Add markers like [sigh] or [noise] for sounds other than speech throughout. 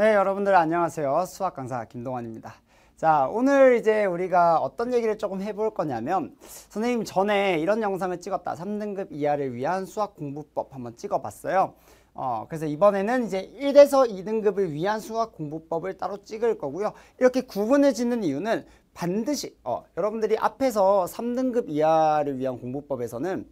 네, 여러분들 안녕하세요. 수학 강사 김동환입니다. 자, 오늘 이제 우리가 어떤 얘기를 조금 해볼 거냐면 선생님 전에 이런 영상을 찍었다. 3등급 이하를 위한 수학 공부법 한번 찍어봤어요. 어, 그래서 이번에는 이제 1에서 2등급을 위한 수학 공부법을 따로 찍을 거고요. 이렇게 구분을 짓는 이유는 반드시 어, 여러분들이 앞에서 3등급 이하를 위한 공부법에서는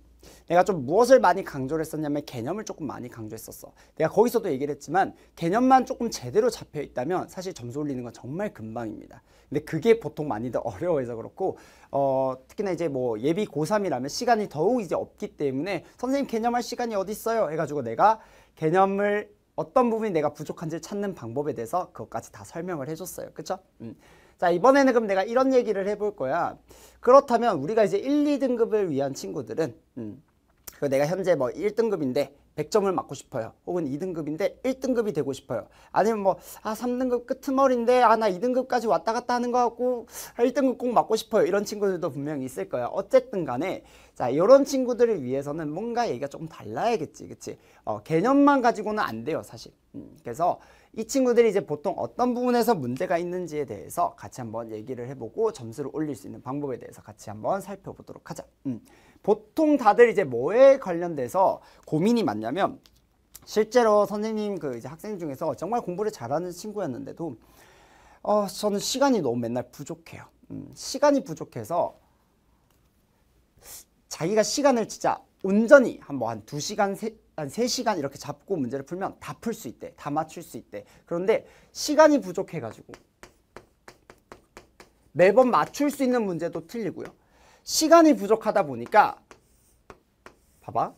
내가 좀 무엇을 많이 강조를 했었냐면 개념을 조금 많이 강조했었어. 내가 거기서도 얘기를 했지만 개념만 조금 제대로 잡혀 있다면 사실 점수 올리는 건 정말 금방입니다. 근데 그게 보통 많이들 어려워해서 그렇고 어, 특히나 이제 뭐 예비 고3이라면 시간이 더욱 이제 없기 때문에 선생님 개념할 시간이 어디 있어요? 해가지고 내가 개념을 어떤 부분이 내가 부족한지 찾는 방법에 대해서 그것까지 다 설명을 해줬어요. 그죠 음. 자 이번에는 그럼 내가 이런 얘기를 해볼 거야 그렇다면 우리가 이제 1, 2등급을 위한 친구들은 음, 그 내가 현재 뭐 1등급인데 100점을 맞고 싶어요. 혹은 2등급인데 1등급이 되고 싶어요. 아니면 뭐, 아, 3등급 끄트머리인데, 아, 나 2등급까지 왔다 갔다 하는 거 같고, 1등급 아, 꼭 맞고 싶어요. 이런 친구들도 분명히 있을 거야. 어쨌든 간에, 자, 이런 친구들을 위해서는 뭔가 얘기가 조금 달라야겠지. 그치? 어, 개념만 가지고는 안 돼요, 사실. 음, 그래서 이 친구들이 이제 보통 어떤 부분에서 문제가 있는지에 대해서 같이 한번 얘기를 해보고 점수를 올릴 수 있는 방법에 대해서 같이 한번 살펴보도록 하자. 음. 보통 다들 이제 뭐에 관련돼서 고민이 많냐면 실제로 선생님 그 이제 학생 중에서 정말 공부를 잘하는 친구였는데도 어 저는 시간이 너무 맨날 부족해요. 음, 시간이 부족해서 자기가 시간을 진짜 온전히 한뭐한 두시간 세, 한 3시간 이렇게 잡고 문제를 풀면 다 풀 수 있대. 다 맞출 수 있대. 그런데 시간이 부족해가지고 매번 맞출 수 있는 문제도 틀리고요. 시간이 부족하다 보니까 봐봐.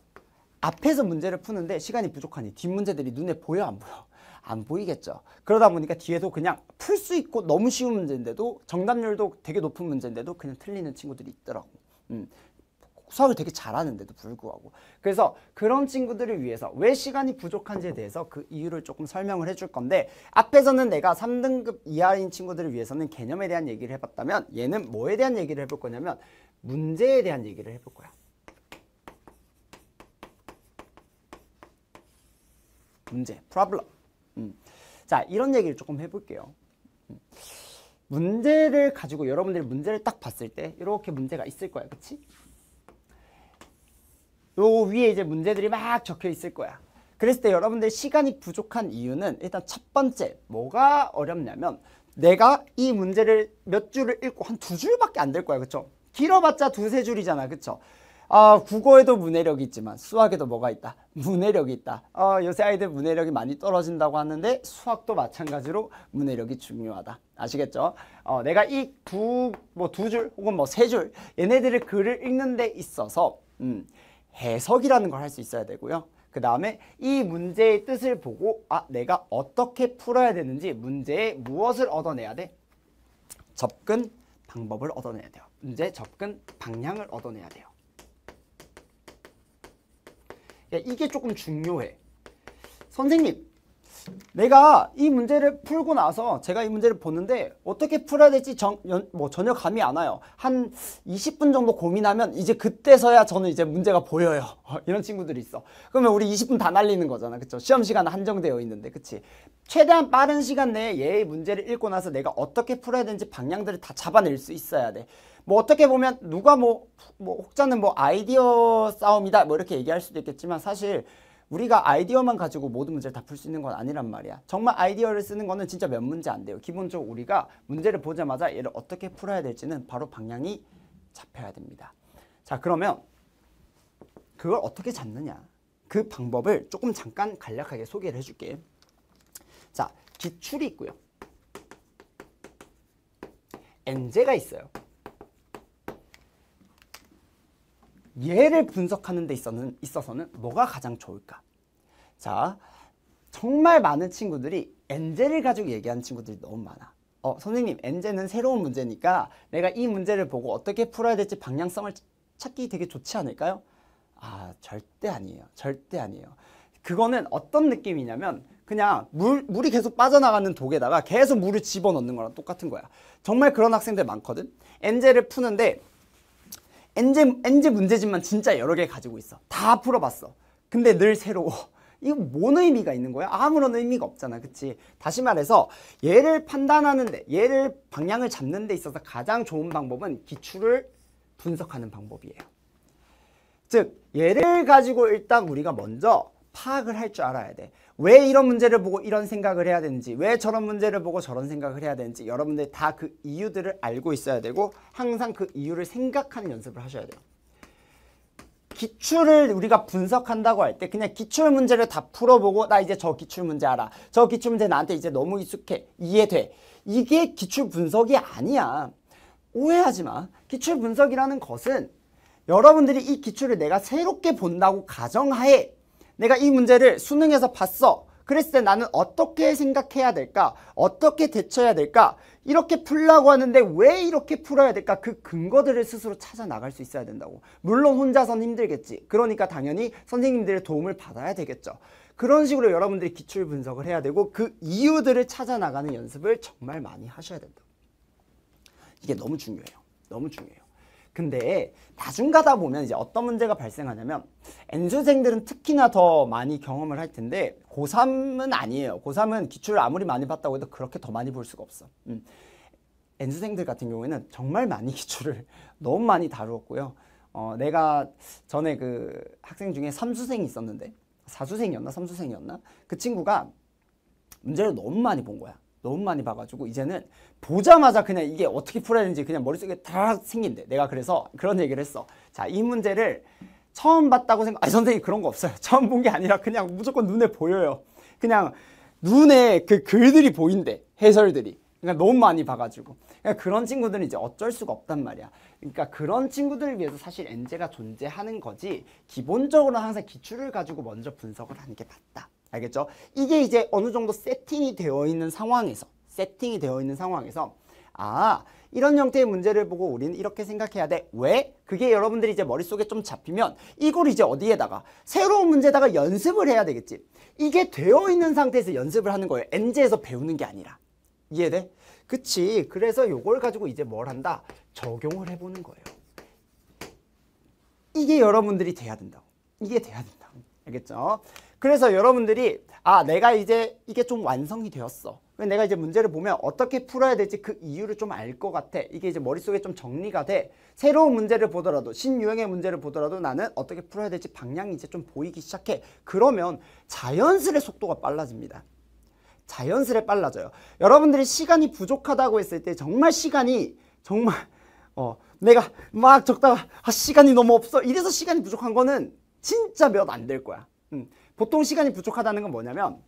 앞에서 문제를 푸는데 시간이 부족하니 뒷문제들이 눈에 보여 안 보여? 안 보이겠죠. 그러다 보니까 뒤에도 그냥 풀 수 있고 너무 쉬운 문제인데도 정답률도 되게 높은 문제인데도 그냥 틀리는 친구들이 있더라고. 음. 수학을 되게 잘하는데도 불구하고 그래서 그런 친구들을 위해서 왜 시간이 부족한지에 대해서 그 이유를 조금 설명을 해줄 건데 앞에서는 내가 3등급 이하인 친구들을 위해서는 개념에 대한 얘기를 해봤다면 얘는 뭐에 대한 얘기를 해볼 거냐면 문제에 대한 얘기를 해볼 거야 문제, problem 음. 자 이런 얘기를 조금 해볼게요 음. 문제를 가지고 여러분들이 문제를 딱 봤을 때 이렇게 문제가 있을 거야 그치? 요 위에 이제 문제들이 막 적혀 있을 거야. 그랬을 때 여러분들 시간이 부족한 이유는 일단 첫 번째 뭐가 어렵냐면 내가 이 문제를 몇 줄을 읽고 한 두 줄밖에 안 될 거야. 그쵸? 길어봤자 두세 줄이잖아. 그쵸? 아, 국어에도 문해력이 있지만 수학에도 뭐가 있다? 문해력이 있다. 어, 요새 아이들 문해력이 많이 떨어진다고 하는데 수학도 마찬가지로 문해력이 중요하다. 아시겠죠? 어, 내가 이 두, 뭐 두 줄 혹은 뭐 세 줄 얘네들의 글을 읽는 데 있어서 음, 해석이라는 걸 할 수 있어야 되고요. 그 다음에 이 문제의 뜻을 보고 아 내가 어떻게 풀어야 되는지 문제에 무엇을 얻어내야 돼? 접근 방법을 얻어내야 돼요. 문제 접근 방향을 얻어내야 돼요. 그러니까 이게 조금 중요해. 선생님 내가 이 문제를 풀고 나서 제가 이 문제를 보는데 어떻게 풀어야 될지 전, 연, 뭐 전혀 감이 안 와요. 한 20분 정도 고민하면 이제 그때서야 저는 이제 문제가 보여요. [laughs] 이런 친구들이 있어. 그러면 우리 20분 다 날리는 거잖아. 그쵸? 시험 시간 한정되어 있는데. 그치? 최대한 빠른 시간 내에 얘의 문제를 읽고 나서 내가 어떻게 풀어야 되는지 방향들을 다 잡아낼 수 있어야 돼. 뭐 어떻게 보면 누가 뭐, 뭐 혹자는 뭐 아이디어 싸움이다 뭐 이렇게 얘기할 수도 있겠지만 사실 우리가 아이디어만 가지고 모든 문제를 다 풀 수 있는 건 아니란 말이야. 정말 아이디어를 쓰는 거는 진짜 몇 문제 안 돼요. 기본적으로 우리가 문제를 보자마자 얘를 어떻게 풀어야 될지는 바로 방향이 잡혀야 됩니다. 자, 그러면 그걸 어떻게 잡느냐. 그 방법을 조금 잠깐 간략하게 소개를 해줄게. 자, 기출이 있고요. 엔제가 있어요. 얘를 분석하는 데 있어서는, 있어서는 뭐가 가장 좋을까? 자, 정말 많은 친구들이 엔젤을 가지고 얘기하는 친구들이 너무 많아. 어, 선생님, 엔젤은 새로운 문제니까 내가 이 문제를 보고 어떻게 풀어야 될지 방향성을 찾기 되게 좋지 않을까요? 아, 절대 아니에요. 절대 아니에요. 그거는 어떤 느낌이냐면 그냥 물, 물이 계속 빠져나가는 독에다가 계속 물을 집어넣는 거랑 똑같은 거야. 정말 그런 학생들 많거든. 엔젤을 푸는데 엔제, 엔제 문제집만 진짜 여러 개 가지고 있어. 다 풀어봤어. 근데 늘 새로워. [laughs] 이거 뭔 의미가 있는 거야? 아무런 의미가 없잖아. 그치? 다시 말해서 얘를 판단하는데, 얘를 방향을 잡는 데 있어서 가장 좋은 방법은 기출을 분석하는 방법이에요. 즉, 얘를 가지고 일단 우리가 먼저 파악을 할 줄 알아야 돼. 왜 이런 문제를 보고 이런 생각을 해야 되는지, 왜 저런 문제를 보고 저런 생각을 해야 되는지 여러분들 다 그 이유들을 알고 있어야 되고 항상 그 이유를 생각하는 연습을 하셔야 돼요. 기출을 우리가 분석한다고 할 때 그냥 기출 문제를 다 풀어보고 나 이제 저 기출 문제 알아. 저 기출 문제 나한테 이제 너무 익숙해. 이해돼. 이게 기출 분석이 아니야. 오해하지 마. 기출 분석이라는 것은 여러분들이 이 기출을 내가 새롭게 본다고 가정하에 내가 이 문제를 수능에서 봤어. 그랬을 때 나는 어떻게 생각해야 될까? 어떻게 대처해야 될까? 이렇게 풀라고 하는데 왜 이렇게 풀어야 될까? 그 근거들을 스스로 찾아 나갈 수 있어야 된다고. 물론 혼자선 힘들겠지. 그러니까 당연히 선생님들의 도움을 받아야 되겠죠. 그런 식으로 여러분들이 기출 분석을 해야 되고 그 이유들을 찾아 나가는 연습을 정말 많이 하셔야 된다. 이게 너무 중요해요. 너무 중요해요. 근데 나중 가다 보면 이제 어떤 문제가 발생하냐면 N수생들은 특히나 더 많이 경험을 할 텐데 고3은 아니에요. 고3은 기출을 아무리 많이 봤다고 해도 그렇게 더 많이 볼 수가 없어. 음. N수생들 같은 경우에는 정말 많이 [laughs] 기출을 너무 많이 다루었고요. 어, 내가 전에 그 학생 중에 3수생이 있었는데 4수생이었나 3수생이었나 그 친구가 문제를 너무 많이 본 거야. 너무 많이 봐가지고 이제는 보자마자 그냥 이게 어떻게 풀어야 되는지 그냥 머릿속에 다 생긴대. 내가 그래서 그런 얘기를 했어. 자, 이 문제를 처음 봤다고 생각, 아니, 선생님 그런 거 없어요. [laughs] 처음 본 게 아니라 그냥 무조건 눈에 보여요. 그냥 눈에 그 글들이 보인대. 해설들이. 그러니까 너무 많이 봐가지고. 그러니까 그런 친구들은 이제 어쩔 수가 없단 말이야. 그러니까 그런 친구들을 위해서 사실 엔제가 존재하는 거지, 기본적으로 항상 기출을 가지고 먼저 분석을 하는 게 맞다. 알겠죠? 이게 이제 어느 정도 세팅이 되어 있는 상황에서 세팅이 되어 있는 상황에서 아 이런 형태의 문제를 보고 우리는 이렇게 생각해야 돼. 왜? 그게 여러분들이 이제 머릿속에 좀 잡히면 이걸 이제 어디에다가 새로운 문제다가 에 연습을 해야 되겠지. 이게 되어 있는 상태에서 연습을 하는 거예요. 엔제에서 배우는 게 아니라. 이해돼? 그치. 그래서 이걸 가지고 이제 뭘 한다? 적용을 해보는 거예요. 이게 여러분들이 돼야 된다고. 이게 돼야 된다고. 알겠죠? 그래서 여러분들이 아 내가 이제 이게 좀 완성이 되었어. 내가 이제 문제를 보면 어떻게 풀어야 될지 그 이유를 좀 알 것 같아. 이게 이제 머릿속에 좀 정리가 돼. 새로운 문제를 보더라도 신유형의 문제를 보더라도 나는 어떻게 풀어야 될지 방향이 이제 좀 보이기 시작해. 그러면 자연스레 속도가 빨라집니다. 자연스레 빨라져요. 여러분들이 시간이 부족하다고 했을 때 정말 시간이 정말 어 내가 막 적다가 아 시간이 너무 없어 이래서 시간이 부족한 거는 진짜 몇 안 될 거야. 음. 보통 시간이 부족하다는 건 뭐냐면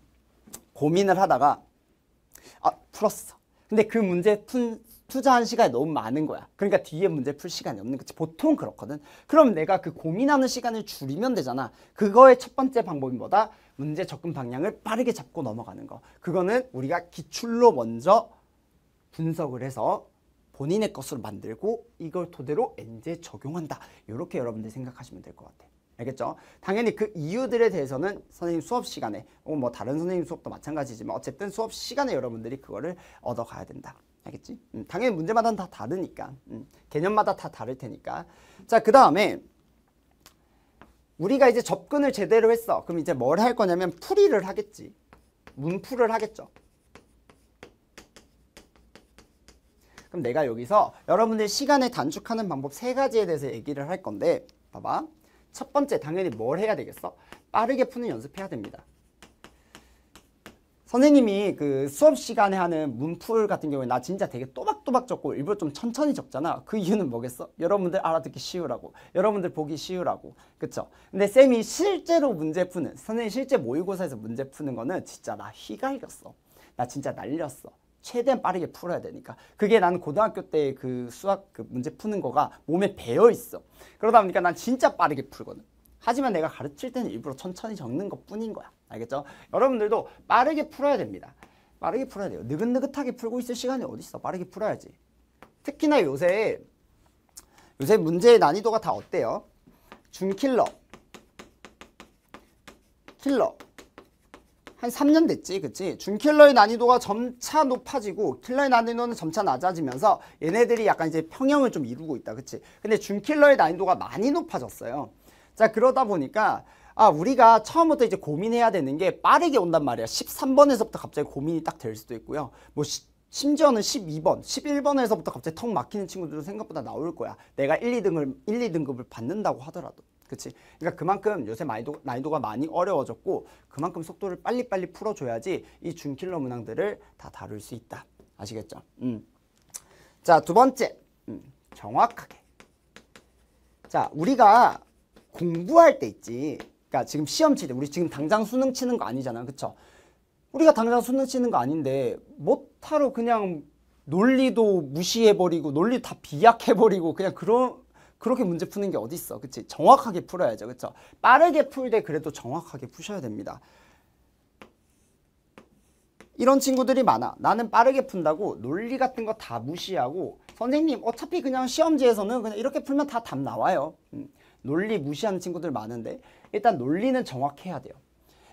고민을 하다가 아 풀었어. 근데 그 문제 푼 투자한 시간이 너무 많은 거야. 그러니까 뒤에 문제 풀 시간이 없는 거지. 보통 그렇거든. 그럼 내가 그 고민하는 시간을 줄이면 되잖아. 그거의 첫 번째 방법인 뭐다? 문제 접근 방향을 빠르게 잡고 넘어가는 거. 그거는 우리가 기출로 먼저 분석을 해서 본인의 것으로 만들고 이걸 토대로 엔제 적용한다. 이렇게 여러분들 생각하시면 될 것 같아. 요 알겠죠? 당연히 그 이유들에 대해서는 선생님 수업 시간에 혹은 뭐 다른 선생님 수업도 마찬가지지만 어쨌든 수업 시간에 여러분들이 그거를 얻어가야 된다. 알겠지? 음, 당연히 문제마다다 다르니까 음, 개념마다 다 다를 테니까 자 그 다음에 우리가 이제 접근을 제대로 했어 그럼 이제 뭘 할 거냐면 풀이를 하겠지 문풀을 하겠죠 그럼 내가 여기서 여러분들 시간을 단축하는 방법 세 가지에 대해서 얘기를 할 건데 봐봐 첫 번째 당연히 뭘 해야 되겠어? 빠르게 푸는 연습해야 됩니다. 선생님이 그 수업 시간에 하는 문풀 같은 경우에 나 진짜 되게 또박또박 적고 일부러 좀 천천히 적잖아. 그 이유는 뭐겠어? 여러분들 알아듣기 쉬우라고. 여러분들 보기 쉬우라고. 그쵸? 근데 쌤이 실제로 문제 푸는, 선생님 실제 모의고사에서 문제 푸는 거는 진짜 나휘갈 이겼어. 나 진짜 날렸어. 최대한 빠르게 풀어야 되니까 그게 난 고등학교 때 그 수학 그 문제 푸는 거가 몸에 배어 있어 그러다 보니까 난 진짜 빠르게 풀거든 하지만 내가 가르칠 때는 일부러 천천히 적는 것 뿐인 거야 알겠죠? 여러분들도 빠르게 풀어야 됩니다 빠르게 풀어야 돼요 느긋느긋하게 풀고 있을 시간이 어디 있어 빠르게 풀어야지 특히나 요새 요새 문제의 난이도가 다 어때요? 중킬러 킬러 한 3년 됐지 그치? 준킬러의 난이도가 점차 높아지고 킬러의 난이도는 점차 낮아지면서 얘네들이 약간 이제 평형을 좀 이루고 있다 그치? 근데 준킬러의 난이도가 많이 높아졌어요 자 그러다 보니까 아 우리가 처음부터 이제 고민해야 되는 게 빠르게 온단 말이야 13번에서부터 갑자기 고민이 딱 될 수도 있고요 뭐 시, 심지어는 12번, 11번에서부터 갑자기 턱 막히는 친구들도 생각보다 나올 거야 내가 1, 2등을 1, 2등급을 받는다고 하더라도 그치? 그러니까 그만큼 요새 난이도, 난이도가 많이 어려워졌고 그만큼 속도를 빨리빨리 풀어줘야지 이 준킬러 문항들을 다 다룰 수 있다. 아시겠죠? 음. 자, 두 번째. 음, 정확하게. 자, 우리가 공부할 때 있지. 그러니까 지금 시험 치 때, 우리 지금 당장 수능 치는 거 아니잖아. 그쵸? 우리가 당장 수능 치는 거 아닌데 못하러 그냥 논리도 무시해버리고 논리 다 비약해버리고 그냥 그런 그렇게 문제 푸는 게 어디 있어, 그치 정확하게 풀어야죠, 그쵸 빠르게 풀되 그래도 정확하게 푸셔야 됩니다. 이런 친구들이 많아. 나는 빠르게 푼다고 논리 같은 거 다 무시하고 선생님 어차피 그냥 시험지에서는 그냥 이렇게 풀면 다 답 나와요. 음, 논리 무시하는 친구들 많은데 일단 논리는 정확해야 돼요.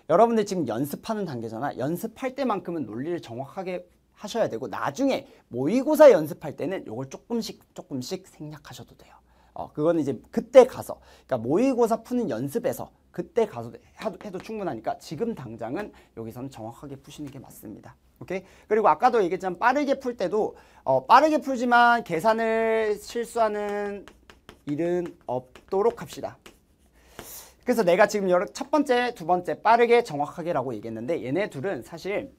여러분들 지금 연습하는 단계잖아. 연습할 때만큼은 논리를 정확하게 하셔야 되고 나중에 모의고사 연습할 때는 이걸 조금씩 조금씩 생략하셔도 돼요. 어, 그거는 이제 그때 가서 그러니까 모의고사 푸는 연습에서 그때 가서 해도, 해도 충분하니까 지금 당장은 여기서는 정확하게 푸시는 게 맞습니다. 오케이? 그리고 아까도 얘기했지만 빠르게 풀 때도 어, 빠르게 풀지만 계산을 실수하는 일은 없도록 합시다. 그래서 내가 지금 여러, 첫 번째, 두 번째 빠르게 정확하게 라고 얘기했는데 얘네 둘은 사실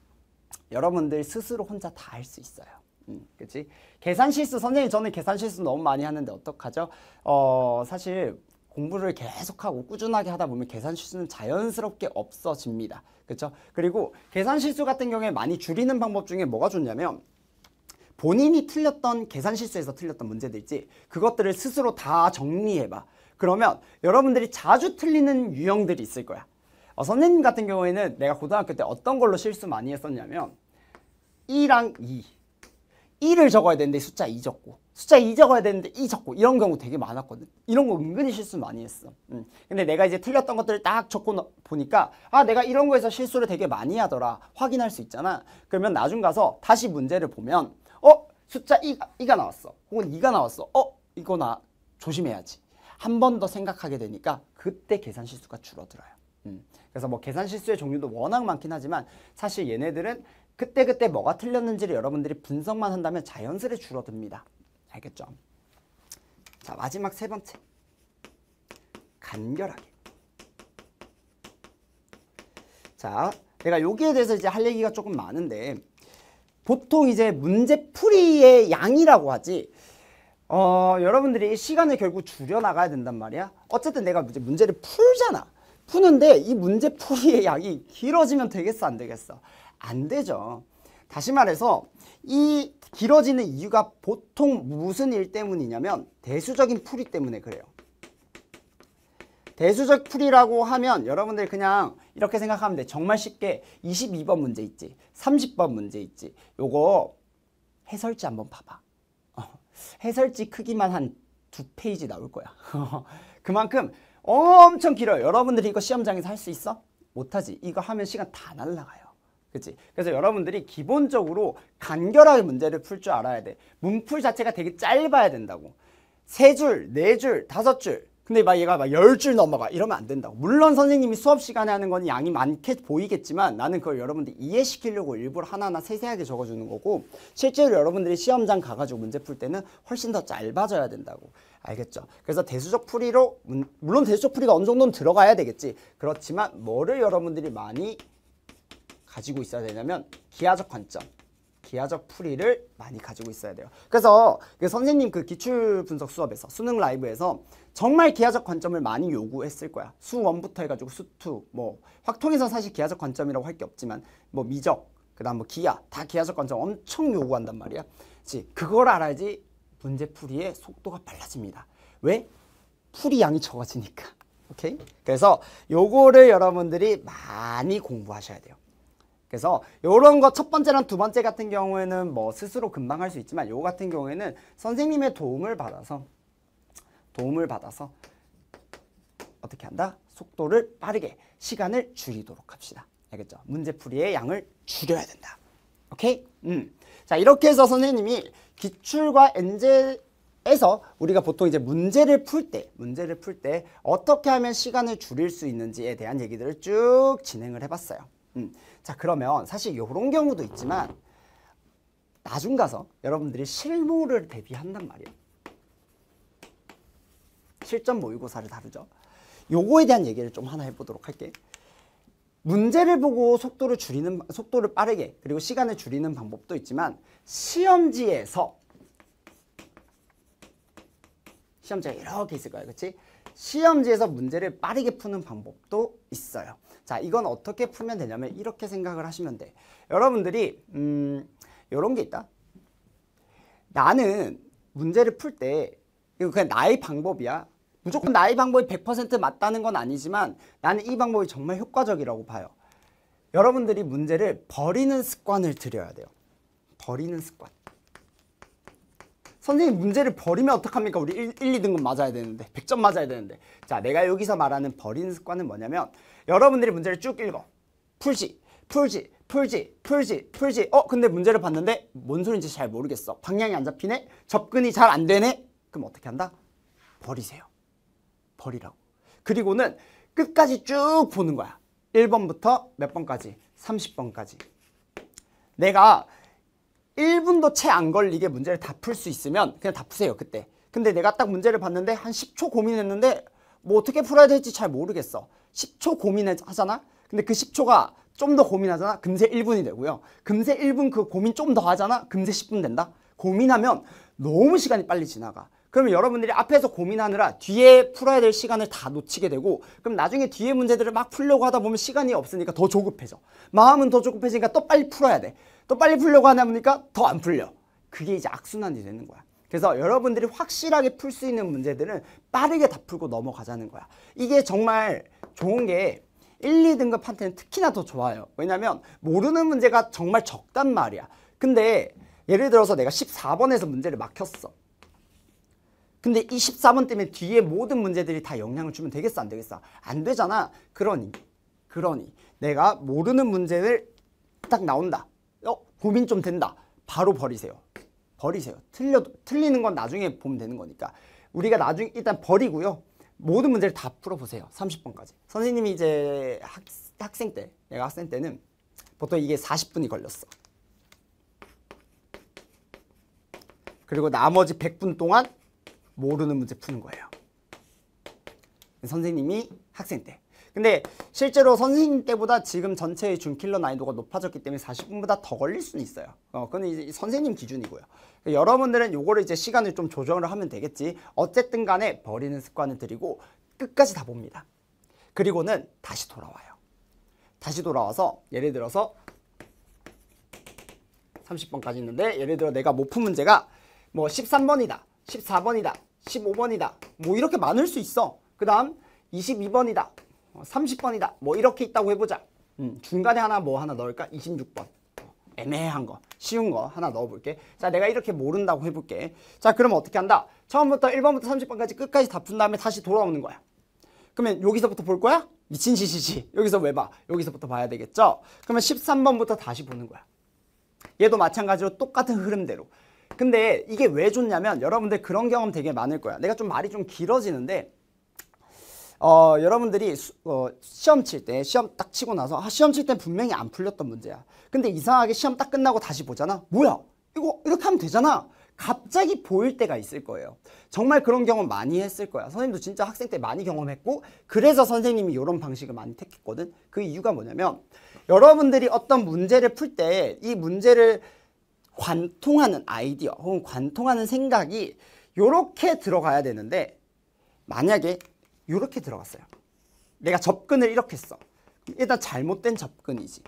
여러분들 스스로 혼자 다 할 수 있어요. 음, 그치? 계산 실수, 선생님 저는 계산 실수 너무 많이 하는데 어떡하죠? 어, 사실 공부를 계속하고 꾸준하게 하다 보면 계산 실수는 자연스럽게 없어집니다. 그렇죠? 그리고 계산 실수 같은 경우에 많이 줄이는 방법 중에 뭐가 좋냐면 본인이 틀렸던 계산 실수에서 틀렸던 문제들지 그것들을 스스로 다 정리해봐. 그러면 여러분들이 자주 틀리는 유형들이 있을 거야. 어, 선생님 같은 경우에는 내가 고등학교 때 어떤 걸로 실수 많이 했었냐면 1랑 2 1을 적어야 되는데 숫자 2 적고 숫자 2 적어야 되는데 2 적고 이런 경우 되게 많았거든 이런 거 은근히 실수 많이 했어 음. 근데 내가 이제 틀렸던 것들을 딱 적고 보니까 아 내가 이런 거에서 실수를 되게 많이 하더라 확인할 수 있잖아 그러면 나중 가서 다시 문제를 보면 어? 숫자 2, 2가 나왔어 혹은 2가 나왔어 어? 이거 나 조심해야지 한 번 더 생각하게 되니까 그때 계산 실수가 줄어들어요 음. 그래서 뭐 계산 실수의 종류도 워낙 많긴 하지만 사실 얘네들은 그때그때 뭐가 틀렸는지를 여러분들이 분석만 한다면 자연스레 줄어듭니다. 알겠죠? 자, 마지막 세 번째. 간결하게. 자, 내가 여기에 대해서 이제 할 얘기가 조금 많은데 보통 이제 문제풀이의 양이라고 하지 어, 여러분들이 시간을 결국 줄여나가야 된단 말이야. 어쨌든 내가 이제 문제를 풀잖아. 푸는데 이 문제풀이의 양이 길어지면 되겠어 안 되겠어? 안 되죠. 다시 말해서 이 길어지는 이유가 보통 무슨 일 때문이냐면 대수적인 풀이 때문에 그래요. 대수적 풀이라고 하면 여러분들 그냥 이렇게 생각하면 돼. 정말 쉽게 22번 문제 있지, 30번 문제 있지. 요거 해설지 한번 봐봐. 어, 해설지 크기만 한 두 페이지 나올 거야. [laughs] 그만큼 엄청 길어요. 여러분들이 이거 시험장에서 할 수 있어? 못하지. 이거 하면 시간 다 날라가요. 그치? 그래서 여러분들이 기본적으로 간결하게 문제를 풀 줄 알아야 돼. 문풀 자체가 되게 짧아야 된다고. 세 줄, 네 줄, 다섯 줄. 근데 막 얘가 막 열 줄 넘어가. 이러면 안 된다고. 물론 선생님이 수업 시간에 하는 건 양이 많게 보이겠지만 나는 그걸 여러분들 이해시키려고 일부러 하나하나 세세하게 적어주는 거고 실제로 여러분들이 시험장 가가지고 문제 풀 때는 훨씬 더 짧아져야 된다고. 알겠죠? 그래서 대수적 풀이로 물론 대수적 풀이가 어느 정도는 들어가야 되겠지. 그렇지만 뭐를 여러분들이 많이 가지고 있어야 되냐면 기하적 관점, 기하적 풀이를 많이 가지고 있어야 돼요. 그래서 그 선생님 그 기출 분석 수업에서 수능 라이브에서 정말 기하적 관점을 많이 요구했을 거야. 수원부터 해가지고 수투, 뭐 확통에서 사실 기하적 관점이라고 할 게 없지만 뭐 미적, 그다음 뭐 기하 다 기하적 관점 엄청 요구한단 말이야. 그치? 그걸 알아야지 문제 풀이의 속도가 빨라집니다. 왜? 풀이 양이 적어지니까. 오케이? 그래서 요거를 여러분들이 많이 공부하셔야 돼요. 그래서 이런 거 첫 번째랑 두 번째 같은 경우에는 뭐 스스로 금방 할 수 있지만 요거 같은 경우에는 선생님의 도움을 받아서 도움을 받아서 어떻게 한다? 속도를 빠르게 시간을 줄이도록 합시다. 알겠죠? 문제풀이의 양을 줄여야 된다. 오케이? 음. 자, 이렇게 해서 선생님이 기출과 엔젤에서 우리가 보통 이제 문제를 풀 때, 문제를 풀 때 어떻게 하면 시간을 줄일 수 있는지에 대한 얘기들을 쭉 진행을 해봤어요. 음. 자 그러면 사실 이런 경우도 있지만 나중 가서 여러분들이 실무를 대비한단 말이에요. 실전 모의고사를 다루죠. 요거에 대한 얘기를 좀 하나 해보도록 할게. 문제를 보고 속도를 줄이는 속도를 빠르게 그리고 시간을 줄이는 방법도 있지만 시험지에서 시험지가 이렇게 있을 거예요. 그렇지? 시험지에서 문제를 빠르게 푸는 방법도 있어요. 자 이건 어떻게 풀면 되냐면 이렇게 생각을 하시면 돼 여러분들이 음 요런 게 있다 나는 문제를 풀 때 이거 그냥 나의 방법이야 무조건 나의 방법이 100% 맞다는 건 아니지만 나는 이 방법이 정말 효과적이라고 봐요 여러분들이 문제를 버리는 습관을 들여야 돼요 버리는 습관 선생님 문제를 버리면 어떡합니까? 우리 1, 1 2등급 맞아야 되는데 100점 맞아야 되는데 자 내가 여기서 말하는 버리는 습관은 뭐냐면 여러분들이 문제를 쭉 읽어. 풀지, 풀지, 풀지, 풀지, 풀지. 어, 근데 문제를 봤는데 뭔 소린지 잘 모르겠어. 방향이 안 잡히네? 접근이 잘 안 되네? 그럼 어떻게 한다? 버리세요. 버리라고. 그리고는 끝까지 쭉 보는 거야. 1번부터 몇 번까지? 30번까지. 내가 1분도 채 안 걸리게 문제를 다 풀 수 있으면 그냥 다 푸세요, 그때. 근데 내가 딱 문제를 봤는데 한 10초 고민했는데 뭐 어떻게 풀어야 될지 잘 모르겠어. 10초 고민하잖아? 근데 그 10초가 좀 더 고민하잖아? 금세 1분이 되고요. 금세 1분 그 고민 좀 더 하잖아? 금세 10분 된다? 고민하면 너무 시간이 빨리 지나가. 그러면 여러분들이 앞에서 고민하느라 뒤에 풀어야 될 시간을 다 놓치게 되고 그럼 나중에 뒤에 문제들을 막 풀려고 하다 보면 시간이 없으니까 더 조급해져. 마음은 더 조급해지니까 또 빨리 풀어야 돼. 또 빨리 풀려고 하다 보니까 더 안 풀려. 그게 이제 악순환이 되는 거야. 그래서 여러분들이 확실하게 풀 수 있는 문제들은 빠르게 다 풀고 넘어가자는 거야. 이게 정말 좋은 게 1, 2등급 한테는 특히나 더 좋아요. 왜냐면 하 모르는 문제가 정말 적단 말이야. 근데 예를 들어서 내가 14번에서 문제를 막혔어. 근데 이 14번 때문에 뒤에 모든 문제들이 다 영향을 주면 되겠어? 안 되겠어? 안 되잖아. 그러니, 그러니 내가 모르는 문제를 딱 나온다. 어, 고민 좀 된다. 바로 버리세요. 버리세요. 틀려 틀리는 건 나중에 보면 되는 거니까. 우리가 나중에 일단 버리고요. 모든 문제를 다 풀어보세요. 30번까지. 선생님이 이제 학, 학생 때, 내가 학생 때는 보통 이게 40분이 걸렸어. 그리고 나머지 100분 동안 모르는 문제 푸는 거예요. 선생님이 학생 때 근데 실제로 선생님 때보다 지금 전체의 준킬러 난이도가 높아졌기 때문에 40분보다 더 걸릴 수는 있어요. 어, 그건 이제 선생님 기준이고요. 그러니까 여러분들은 요거를 이제 시간을 좀 조정을 하면 되겠지. 어쨌든 간에 버리는 습관을 들이고 끝까지 다 봅니다. 그리고는 다시 돌아와요. 다시 돌아와서 예를 들어서 30번까지 있는데 예를 들어 내가 못 푼 문제가 뭐 13번이다, 14번이다, 15번이다 뭐 이렇게 많을 수 있어. 그 다음 22번이다, 30번이다. 어, 뭐 이렇게 있다고 해보자. 음, 중간에 하나 뭐 하나 넣을까? 26번. 어, 애매한 거, 쉬운 거 하나 넣어볼게. 자, 내가 이렇게 모른다고 해볼게. 자, 그럼 어떻게 한다? 처음부터 1번부터 30번까지 끝까지 다 푼 다음에 다시 돌아오는 거야. 그러면 여기서부터 볼 거야? 미친 짓이지. [laughs] 여기서 왜 봐? 여기서부터 봐야 되겠죠? 그러면 13번부터 다시 보는 거야. 얘도 마찬가지로 똑같은 흐름대로. 근데 이게 왜 좋냐면 여러분들 그런 경험 되게 많을 거야. 내가 좀 말이 좀 길어지는데 어, 여러분들이 수, 어, 시험 칠 때 시험 딱 치고 나서 아, 시험 칠 땐 분명히 안 풀렸던 문제야. 근데 이상하게 시험 딱 끝나고 다시 보잖아. 뭐야? 이거 이렇게 하면 되잖아. 갑자기 보일 때가 있을 거예요. 정말 그런 경험 많이 했을 거야. 선생님도 진짜 학생 때 많이 경험했고 그래서 선생님이 이런 방식을 많이 택했거든. 그 이유가 뭐냐면 여러분들이 어떤 문제를 풀 때 이 문제를 관통하는 아이디어 혹은 관통하는 생각이 이렇게 들어가야 되는데 만약에 이렇게 들어갔어요. 내가 접근을 이렇게 했어. 일단 잘못된 접근이지.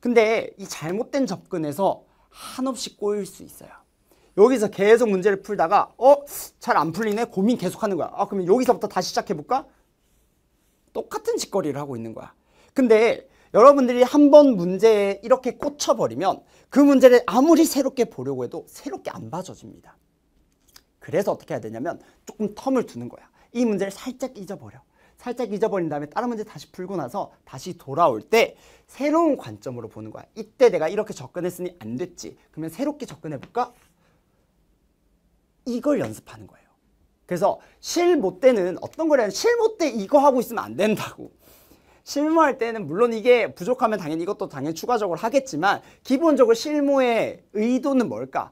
근데 이 잘못된 접근에서 한없이 꼬일 수 있어요. 여기서 계속 문제를 풀다가 어? 잘 안 풀리네? 고민 계속하는 거야. 아그럼 여기서부터 다시 시작해볼까? 똑같은 짓거리를 하고 있는 거야. 근데 여러분들이 한 번 문제에 이렇게 꽂혀버리면 그 문제를 아무리 새롭게 보려고 해도 새롭게 안 봐져집니다. 그래서 어떻게 해야 되냐면 조금 텀을 두는 거야. 이 문제를 살짝 잊어버려. 살짝 잊어버린 다음에 다른 문제 다시 풀고 나서 다시 돌아올 때 새로운 관점으로 보는 거야. 이때 내가 이렇게 접근했으니 안 됐지. 그러면 새롭게 접근해볼까? 이걸 연습하는 거예요. 그래서 실못 때는 어떤 거냐면 실못 때 이거 하고 있으면 안 된다고. 실무할 때는 물론 이게 부족하면 당연히 이것도 당연히 추가적으로 하겠지만 기본적으로 실무의 의도는 뭘까?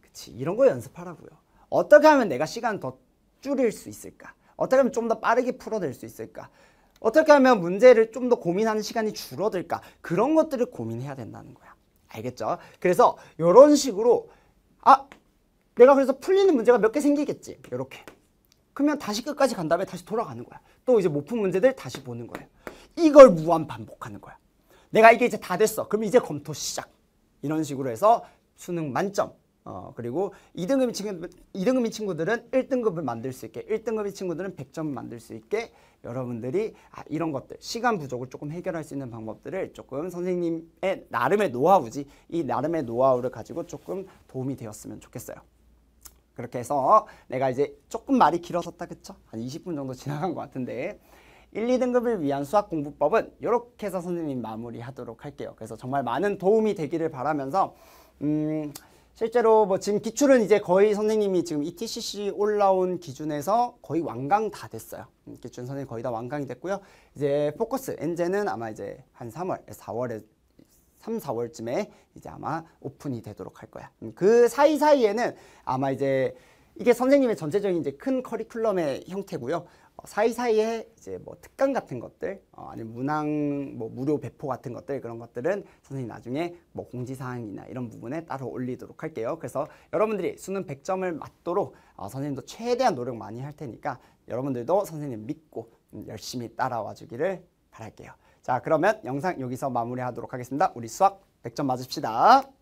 그치 이런 거 연습하라고요. 어떻게 하면 내가 시간 더 줄일 수 있을까? 어떻게 하면 좀 더 빠르게 풀어낼 수 있을까? 어떻게 하면 문제를 좀 더 고민하는 시간이 줄어들까? 그런 것들을 고민해야 된다는 거야. 알겠죠? 그래서 이런 식으로 아 내가 그래서 풀리는 문제가 몇 개 생기겠지. 이렇게. 그러면 다시 끝까지 간 다음에 다시 돌아가는 거야. 또 이제 못 푼 문제들 다시 보는 거예요. 이걸 무한 반복하는 거야. 내가 이게 이제 다 됐어. 그럼 이제 검토 시작. 이런 식으로 해서 수능 만점 어, 그리고 2등급인 친구 2등급인 친구들은 1등급을 만들 수 있게, 1등급인 친구들은 100점 만들 수 있게 여러분들이 아, 이런 것들, 시간 부족을 조금 해결할 수 있는 방법들을 조금 선생님의 나름의 노하우지, 이 나름의 노하우를 가지고 조금 도움이 되었으면 좋겠어요. 그렇게 해서 내가 이제 조금 말이 길어졌다 그쵸? 한 20분 정도 지나간 것 같은데 1, 2등급을 위한 수학 공부법은 이렇게 해서 선생님 마무리하도록 할게요. 그래서 정말 많은 도움이 되기를 바라면서 음... 실제로 뭐 지금 기출은 이제 거의 선생님이 지금 ETCC 올라온 기준에서 거의 완강 다 됐어요. 음, 기출 선생님 거의 다 완강이 됐고요. 이제 포커스 엔제는 아마 이제 한 3월, 4월에 예, 3, 4월쯤에 이제 아마 오픈이 되도록 할 거야. 음, 그 사이사이에는 아마 이제 이게 선생님의 전체적인 이제 큰 커리큘럼의 형태고요. 어, 사이사이에 이제 뭐 특강 같은 것들 어, 아니면 문항 뭐 무료 배포 같은 것들 그런 것들은 선생님 나중에 뭐 공지사항이나 이런 부분에 따로 올리도록 할게요. 그래서 여러분들이 수능 100점을 맞도록 어, 선생님도 최대한 노력 많이 할 테니까 여러분들도 선생님 믿고 열심히 따라와 주기를 바랄게요. 자 그러면 영상 여기서 마무리하도록 하겠습니다. 우리 수학 100점 맞읍시다.